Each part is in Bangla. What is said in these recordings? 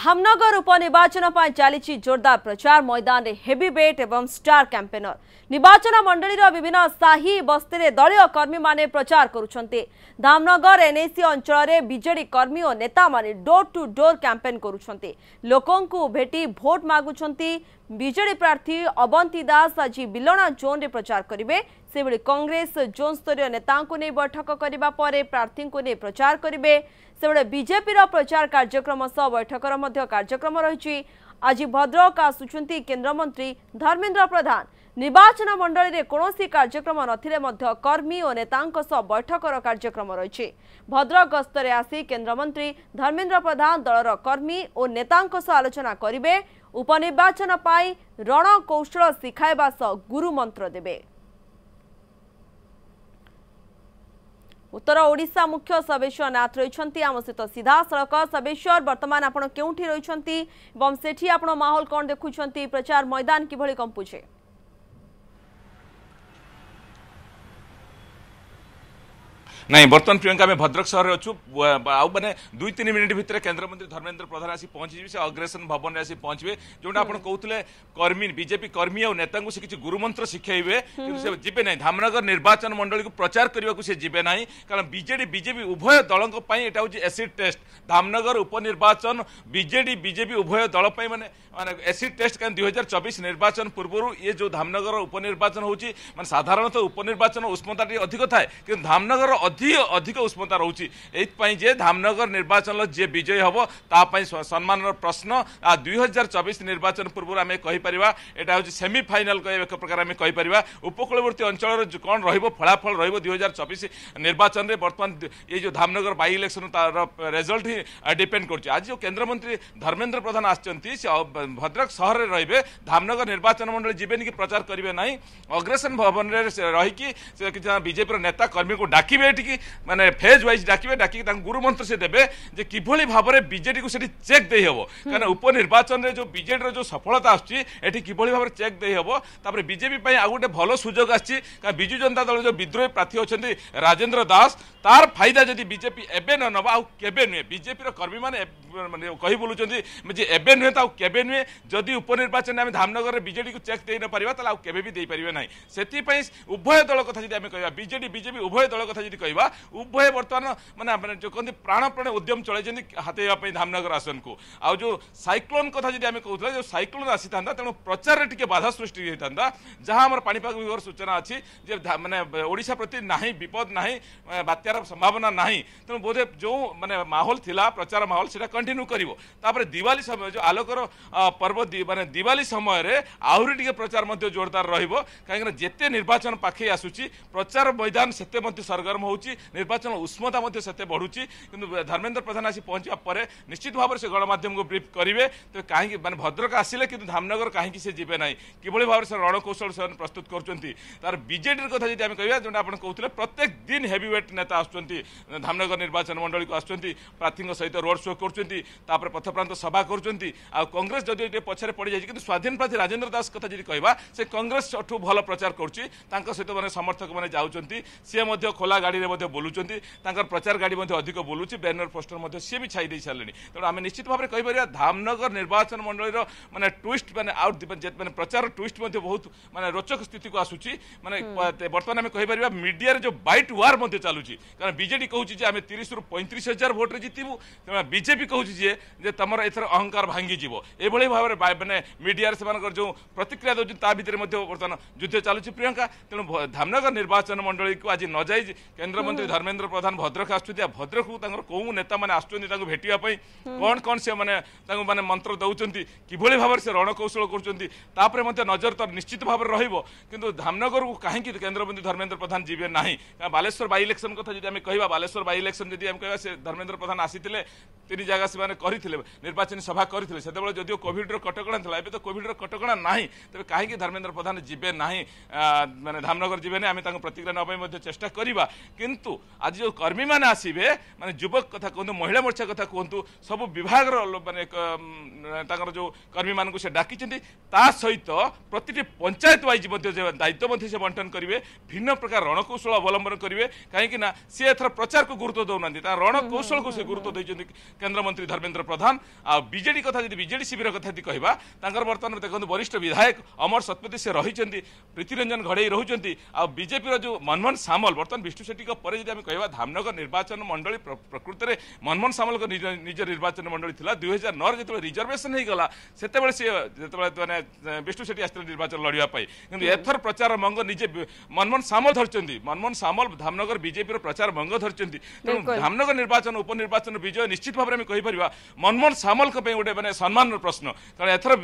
ধামনগর উপনির্বাচন পাই চালিছি জোরদার প্রচার ময়দানে হেভিওয়েট এবং স্টার ক্যাম্পেনর নির্বাচন মন্ডলীর বিভিন্ন সাহি বস্তিরে দলীয় কর্মী মানে প্রচার করছেন ধামনগর এনএসি অঞ্চলের বিজেডি কর্মী ও নেতা মানে ডোর টু ডোর ক্যাম্পেন করছেন লোকଙ୍କୁ ভেটি ভোট মাগুছেন বিজেডি প্রার্থী অবন্তী দাস আজ বিলনা জোন্রে প্রচার করবে ସେହିଭଳି କଂଗ୍ରେସ ଜୋନ୍ ସ୍ତରୀୟ ନେତାଙ୍କୁ ନେଇ ବୈଠକ କରିବା ପରେ ପ୍ରାର୍ଥୀଙ୍କୁ ନେଇ ପ୍ରଚାର କରିବେ ସେଭଳି ବିଜେପିର ପ୍ରଚାର କାର୍ଯ୍ୟକ୍ରମ ସହ ବୈଠକର ମଧ୍ୟ କାର୍ଯ୍ୟକ୍ରମ ରହିଛି ଆଜି ଭଦ୍ରକ ଆସୁଛନ୍ତି କେନ୍ଦ୍ରମନ୍ତ୍ରୀ ଧର୍ମେନ୍ଦ୍ର ପ୍ରଧାନ ନିର୍ବାଚନ ମଣ୍ଡଳୀରେ କୌଣସି କାର୍ଯ୍ୟକ୍ରମ ନଥିଲେ ମଧ୍ୟ କର୍ମୀ ଓ ନେତାଙ୍କ ସହ ବୈଠକର କାର୍ଯ୍ୟକ୍ରମ ରହିଛି ଭଦ୍ରକ ଗସ୍ତରେ ଆସି କେନ୍ଦ୍ରମନ୍ତ୍ରୀ ଧର୍ମେନ୍ଦ୍ର ପ୍ରଧାନ ଦଳର କର୍ମୀ ଓ ନେତାଙ୍କ ସହ ଆଲୋଚନା କରିବେ ଉପନିର୍ବାଚନ ପାଇଁ ରଣକୌଶଳ ଶିଖାଇବା ସହ ଗୁରୁମନ୍ତ୍ର ଦେବେ উত্তর ওড়শা মুখ্য সবেশ্বর নাথ রয়েছেন আমার সহ সিধাসলখ সবেশ্বর বর্তমান আপনার কেউটি রয়েছেন এবং সেটি আপনার মাহল কণ দেখুম প্রচার ময়দান কিভাবে কম্পুছে ନାଇଁ ବର୍ତ୍ତମାନ ପ୍ରିୟଙ୍କା ଆମେ ଭଦ୍ରକ ସହରରେ ଅଛୁ ଆଉ ମାନେ ଦୁଇ ତିନି ମିନିଟ୍ ଭିତରେ କେନ୍ଦ୍ରମନ୍ତ୍ରୀ ଧର୍ମେନ୍ଦ୍ର ପ୍ରଧାନ ଆସି ପହଞ୍ଚିଯିବେ ସେ ଅଗ୍ରେସନ ଭବନରେ ଆସି ପହଞ୍ଚିବେ ଯେଉଁଟା ଆପଣ କହୁଥିଲେ କର୍ମୀ ବିଜେପି କର୍ମୀ ଆଉ ନେତାଙ୍କୁ ସେ କିଛି ଗୁରୁମନ୍ତ୍ର ଶିଖାଇବେ କିନ୍ତୁ ସେ ଯିବେ ନାହିଁ ଧାମନଗର ନିର୍ବାଚନ ମଣ୍ଡଳୀକୁ ପ୍ରଚାର କରିବାକୁ ସେ ଯିବେ ନାହିଁ କାରଣ ବିଜେଡି ବିଜେପି ଉଭୟ ଦଳଙ୍କ ପାଇଁ ଏଇଟା ହେଉଛି ଏସିଡ୍ ଟେଷ୍ଟ ଧାମନଗର ଉପନିର୍ବାଚନ ବିଜେଡି ବିଜେପି ଉଭୟ ଦଳ ପାଇଁ ମାନେ ମାନେ ଏସିଡ୍ ଟେଷ୍ଟ କାରଣ ଦୁଇ ହଜାର ଚବିଶ ନିର୍ବାଚନ ପୂର୍ବରୁ ଇଏ ଯେଉଁ ଧାମନଗର ଉପନିର୍ବାଚନ ହେଉଛି ମାନେ ସାଧାରଣତଃ ଉପନିର୍ବାଚନ ଉଷ୍ମତା ଟିକେ ଅଧିକ ଥାଏ କିନ୍ତୁ ଧାମନଗର ଅଧିକ ଅଧିକ ଉଷ୍ମତା ରହୁଛି ଏଇଥିପାଇଁ ଯେ ଧାମନଗର ନିର୍ବାଚନର ଯିଏ ବିଜୟୀ ହେବ ତା ପାଇଁ ସମ୍ମାନର ପ୍ରଶ୍ନ ଦୁଇ ହଜାର ଚବିଶ ନିର୍ବାଚନ ପୂର୍ବରୁ ଆମେ କହିପାରିବା ଏଇଟା ହେଉଛି ସେମିଫାଇନାଲ୍ କହିବା ଏକ ପ୍ରକାର ଆମେ କହିପାରିବା ଉପକୂଳବର୍ତ୍ତୀ ଅଞ୍ଚଳର କ'ଣ ରହିବ ଫଳାଫଳ ରହିବ ଦୁଇ ହଜାର ଚବିଶ ନିର୍ବାଚନରେ ବର୍ତ୍ତମାନ ଏଇ ଯେଉଁ ଧାମନଗର ବାଇ ଇଲେକ୍ସନ୍ ତାର ରେଜଲ୍ଟ ହିଁ ଡିପେଣ୍ଡ କରୁଛି ଆଜି ଯେଉଁ କେନ୍ଦ୍ରମନ୍ତ୍ରୀ ଧର୍ମେନ୍ଦ୍ର ପ୍ରଧାନ ଆସିଛନ୍ତି ସେ ଭଦ୍ରକ ସହରରେ ରହିବେ ଧାମନଗର ନିର୍ବାଚନ ମଣ୍ଡଳୀ ଯିବେନି କି ପ୍ରଚାର କରିବେ ନାହିଁ ଅଗ୍ରେସନ ଭବନରେ ରହିକି ସେ କିଛି ବିଜେପିର ନେତା କର୍ମୀଙ୍କୁ ଡାକିବେ ଏଠିକି ডাকিকি মানে ফেজ ওয়াইজ ডাকিবে ডাকিকি তাঙ্কু গুরুমন্ত্র সে দেবে যে কিভাবে ভাবে বিজেডি কু সেটি চেক দেই হব কারণ উপনির্বাচনের যে বিজেডির যে সফলতা আসছে এটি কিভাবে ভাবে চেক দেই হব তারপরে বিজেপি পাই আউ গোটে ভালো সুযোগ আসছে কারণ বিজু জনতা দল যে বিদ্রোহী প্রার্থী অনেক রাজেন্দ্র দাস তার ফাইদা যদি বিজেপি এবে ন নবা আউ কেবে নুহে বিজেপির কর্মী মানে মানে কহি বলুছেন যে এবে নুয়ে তো কেবে নুয়ে যদি উপনির্বাচনে আমি ধামনগরের কু চেক দেই ন পারিবা তাহলে আউ কেবে বি দেই দেইপারিবে নাই সেতিপাই উভয় দল কথা যদি আমি কইবা বিজেডি বিজেপি উভয় দল কথা যদি কইবা উভয় বৰ্তমান মানে আপোনাৰ যি কন্দি প্ৰাণপ্ৰাণ উদ্যোগ চলি আছে নি হাতে আপে ধামনগৰ আসনক আৰু যো সাইক্লোন কথা যদি আমি কওঁ যে সাইক্লোন আছি থন তাৰ প্ৰচাৰৰ ঠিকে বাধা সৃষ্টি হৈ থন দা জহা আমাৰ পানী পাগৰৰ সূচনা আছে যে মানে ওড়িশা প্ৰতি নাহি বিপদ নাহি বাতিয়ৰব সম্ভাৱনা নাহি তেন বোদে যো মানে ماحول থিলা প্ৰচাৰৰ ماحول seta কন্টিনিউ কৰিব তাৰ পাৰে দিৱালী সময় যো আলোকৰ पर्व মানে দিৱালী সময়ৰে আৰুৰ ঠিকে প্ৰচাৰ মন্তি জোৰदार ৰহিব কাৰণ জেতে নিৰ্বাচন পাখি আসুচি প্ৰচাৰ ময়দান seta মন্তি সৰগৰম হৈ ବଢ଼ୁଛି ନିର୍ବାଚନ ଉଷ୍ମତା ମଧ୍ୟ ସେତେ ବଢ଼ୁଛି କିନ୍ତୁ ଧର୍ମେନ୍ଦ୍ର ପ୍ରଧାନ ଆସି ପହଞ୍ଚିବା ପରେ ନିଶ୍ଚିତ ଭାବରେ ସେ ଗଣମାଧ୍ୟମକୁ ବ୍ରିଫ୍ କରିବେ ତେବେ କାହିଁକି ମାନେ ଭଦ୍ରକ ଆସିଲେ କିନ୍ତୁ ଧାମନଗର କାହିଁକି ସେ ଯିବେ ନାହିଁ କିଭଳି ଭାବରେ ସେ ରଣକୌଶଳ ସେମାନେ ପ୍ରସ୍ତୁତ କରୁଛନ୍ତି ତାର ବିଜେଡ଼ିର କଥା ଯଦି ଆମେ କହିବା ଯେଉଁଟା ଆପଣ କହୁଥିଲେ ପ୍ରତ୍ୟେକ ଦିନ ହେଭିୱେଟ୍ ନେତା ଆସୁଛନ୍ତି ଧାମନଗର ନିର୍ବାଚନ ମଣ୍ଡଳୀକୁ ଆସୁଛନ୍ତି ପ୍ରାର୍ଥୀଙ୍କ ସହିତ ରୋଡ୍ ଶୋ କରୁଛନ୍ତି ତାପରେ ପଥପ୍ରାନ୍ତ ସଭା କରୁଛନ୍ତି ଆଉ କଂଗ୍ରେସ ଯଦି ଟିକେ ପଛରେ ପଡ଼ିଯାଇଛି କିନ୍ତୁ ସ୍ୱାଧୀନ ପ୍ରାର୍ଥୀ ରାଜେନ୍ଦ୍ର ଦାସ କଥା ଯଦି କହିବା ସେ କଂଗ୍ରେସ କଂଗ୍ରେସଠୁ ଭଲ ପ୍ରଚାର କରୁଛି ତାଙ୍କ ସହିତ ମାନେ ସମର୍ଥକମାନେ ଯାଉଛନ୍ତି ସିଏ ମଧ୍ୟ ଖୋଲା ଗାଡ଼ିରେ ମଧ୍ୟ ବୋଲୁଛନ୍ତି ତାଙ୍କର ପ୍ରଚାର ଗାଡ଼ି ମଧ୍ୟ ଅଧିକ ବୋଲୁଛି ବ୍ୟାନର ପୋଷ୍ଟର ମଧ୍ୟ ସିଏ ବି ଛାଇ ଦେଇ ସାରିଲେଣି ତେଣୁ ଆମେ ନିଶ୍ଚିତ ଭାବରେ କହିପାରିବା ଧାମନଗର ନିର୍ବାଚନ ମଣ୍ଡଳୀର ମାନେ ଟୁଇଷ୍ଟ ମାନେ ଆଉ ମାନେ ପ୍ରଚାର ଟୁଇଷ୍ଟ ମଧ୍ୟ ବହୁତ ମାନେ ରୋଚକ ସ୍ଥିତିକୁ ଆସୁଛି ମାନେ ବର୍ତ୍ତମାନ ଆମେ କହିପାରିବା ମିଡ଼ିଆରେ ଯେଉଁ ବାଇଟ୍ ୱାର ମଧ୍ୟ ଚାଲୁଛି କାରଣ ବିଜେଡି କହୁଛି ଯେ ଆମେ ତିରିଶରୁ ପଇଁତିରିଶ ହଜାର ଭୋଟରେ ଜିତିବୁ ତେଣୁ ବିଜେପି କହୁଛି ଯେ ଯେ ତମର ଏଥର ଅହଙ୍କାର ଭାଙ୍ଗିଯିବ ଏଭଳି ଭାବରେ ମାନେ ମିଡ଼ିଆରେ ସେମାନଙ୍କର ଯେଉଁ ପ୍ରତିକ୍ରିୟା ଦେଉଛନ୍ତି ତା ଭିତରେ ମଧ୍ୟ ବର୍ତ୍ତମାନ ଯୁଦ୍ଧ ଚାଲୁଛି ପ୍ରିୟଙ୍କା ତେଣୁ ଧାମନଗର ନିର୍ବାଚନ ମଣ୍ଡଳୀକୁ ଆଜି ନ ଯାଇ କେନ୍ଦ୍ର କେନ୍ଦ୍ରମନ୍ତ୍ରୀ ଧର୍ମେନ୍ଦ୍ର ପ୍ରଧାନ ଭଦ୍ରକ ଆସୁଛନ୍ତି ଆଉ ଭଦ୍ରକକୁ ତାଙ୍କର କେଉଁ ନେତାମାନେ ଆସୁଛନ୍ତି ତାଙ୍କୁ ଭେଟିବା ପାଇଁ କ'ଣ କ'ଣ ସେମାନେ ତାଙ୍କୁ ମାନେ ମନ୍ତ୍ର ଦେଉଛନ୍ତି କିଭଳି ଭାବରେ ସେ ରଣକୌଶଳ କରୁଛନ୍ତି ତାପରେ ମଧ୍ୟ ନଜର ତ ନିଶ୍ଚିତ ଭାବରେ ରହିବ କିନ୍ତୁ ଧାମନଗରକୁ କାହିଁକି କେନ୍ଦ୍ରମନ୍ତ୍ରୀ ଧର୍ମେନ୍ଦ୍ର ପ୍ରଧାନ ଯିବେ ନାହିଁ ବାଲେଶ୍ୱର ବାଇ ଇଲେକ୍ସନ୍ କଥା ଯଦି ଆମେ କହିବା ବାଲେଶ୍ୱର ବାଇ ଇଲେକ୍ସନ୍ ଯଦି ଆମେ କହିବା ସେ ଧର୍ମେନ୍ଦ୍ର ପ୍ରଧାନ ଆସିଥିଲେ ତିନି ଜାଗା ସେମାନେ କରିଥିଲେ ନିର୍ବାଚନୀ ସଭା କରିଥିଲେ ସେତେବେଳେ ଯଦିଓ କୋଭିଡ଼ର କଟକଣା ଥିଲା ଏବେ ତ କୋଭିଡ଼ର କଟକଣା ନାହିଁ ତେବେ କାହିଁକି ଧର୍ମେନ୍ଦ୍ର ପ୍ରଧାନ ଯିବେ ନାହିଁ ମାନେ ଧାମନଗର ଯିବେନି ଆମେ ତାଙ୍କ ପ୍ରତିକ୍ରିୟା ନେବା ପାଇଁ ମଧ୍ୟ ଚେଷ୍ଟା କରିବା କିନ୍ତୁ आज जो कर्मी म आसे युवक कथा कुहु महिला मोर्चा कथा कु सब विभाग र जो कर्मी म डाकिन्छ त सहित प्रति पंचायत वाइज दायित्व बन्टन गरे भिन्न प्रकार रणकौशल अवलम्बन गरे कहीँकना प्रचार को गुरुत्व गुरुत्व त रणकौशलको गुरुत्वन्ती धर्मेन्द्र प्रधान आउँ विजेडी कथा विजेडि शिविर कति कहाँ तर बर्त विधायक अमर शतपथी सेन्ट्रि प्रीतिरञ्जन घडै जो मनमोहन सामल बर्तसी धामनगर निर्वाचन मण्डी प्रकृत मनमोहन सामल निज निर्वाचन मण्डली दुई हजार निजर्भेसन त्यति कि एथर प्रचार निजे मनमोहन सामल धरि मनमोहन सामल धामनगर विजेपि प्रचार मंग धरि त धामनगर निर्वाचन उपनिर्वाचन विजय निश्चित भएर मनमोहन सामलको सम्मान प्रश्न एथर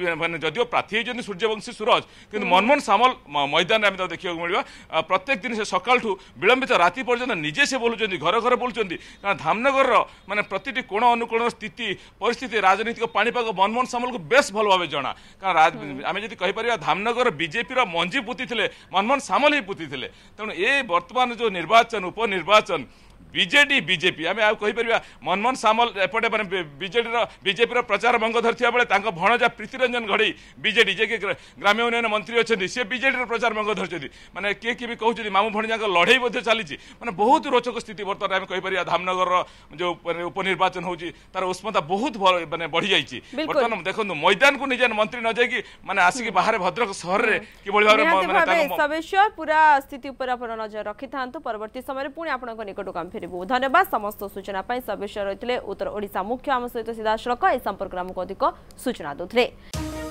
जद्यो प्रार्थीहरू सूर्यवंशी सुरज किन मनमोहन सामल मैदान मिल्यो प्रत्येक दिन सकालठु विलम्बित राति पर्छ ପର୍ଯ୍ୟନ୍ତ ନିଜେ ସେ ବୋଲୁଛନ୍ତି ଘରେ ଘରେ ବୋଲୁଛନ୍ତି କାରଣ ଧାମନଗରର ମାନେ ପ୍ରତିଟି କୋଣ ଅନୁକୋଣର ସ୍ଥିତି ପରିସ୍ଥିତି ରାଜନୈତିକ ପାଣିପାଗ ମନମୋହନ ସାମଲକୁ ବେଶ୍ ଭଲ ଭାବେ ଜଣା କାରଣ ଆମେ ଯଦି କହିପାରିବା ଧାମନଗର ବିଜେପିର ମଞ୍ଜି ପୋତିଥିଲେ ମନମୋହନ ସାମଲ ହିଁ ପୋତିଥିଲେ ତେଣୁ ଏ ବର୍ତ୍ତମାନ ଯେଉଁ ନିର୍ବାଚନ ଉପନିର୍ବାଚନ विजेडी विजेपि मनमोहन सामल एपटे मजेपिर प्रचार मङ धरिजा प्रीतिरञ्जन गढै विजेड ग्राम्य उन्नयन मन्त्री अहिले सि विजेडर प्रचार मङ धरी म के मामु भणजा लडै मा बहुत रोचक स्थिति धामनगर जो उपनिर्वाचन हौ उष्मता बहुत मैले मैदानु निजा मन्त्री नजिक मसि बाहेक भद्रक सहरेशवर्ती पाउँछ ফেরবু ধন্যবাদ সমস্ত সূচনা পাই সবিষয় রয়েছে উত্তর ওড়শা মুখ্য আম সহ সিধাসলখ এ সম্পর্ক আমাকে অধিক সূচনা দেলে